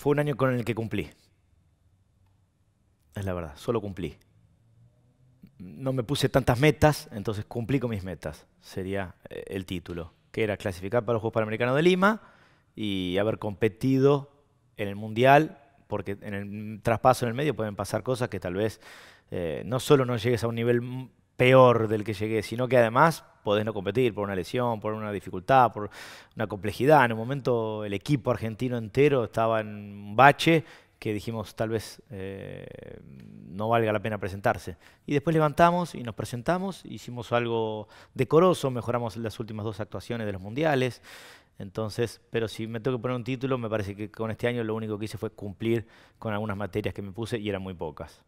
Fue un año con el que cumplí. Es la verdad, solo cumplí. No me puse tantas metas, entonces cumplí con mis metas. Sería eh, el título, que era clasificar para los Juegos Panamericanos de Lima y haber competido en el Mundial, porque en el traspaso en el medio pueden pasar cosas que tal vez eh, no solo no llegues a un nivel peor del que llegué, sino que además podés no competir por una lesión, por una dificultad, por una complejidad. En un momento el equipo argentino entero estaba en un bache que dijimos tal vez eh, no valga la pena presentarse. Y después levantamos y nos presentamos, hicimos algo decoroso, mejoramos las últimas dos actuaciones de los mundiales. Entonces, pero si me tengo que poner un título, me parece que con este año lo único que hice fue cumplir con algunas materias que me puse y eran muy pocas.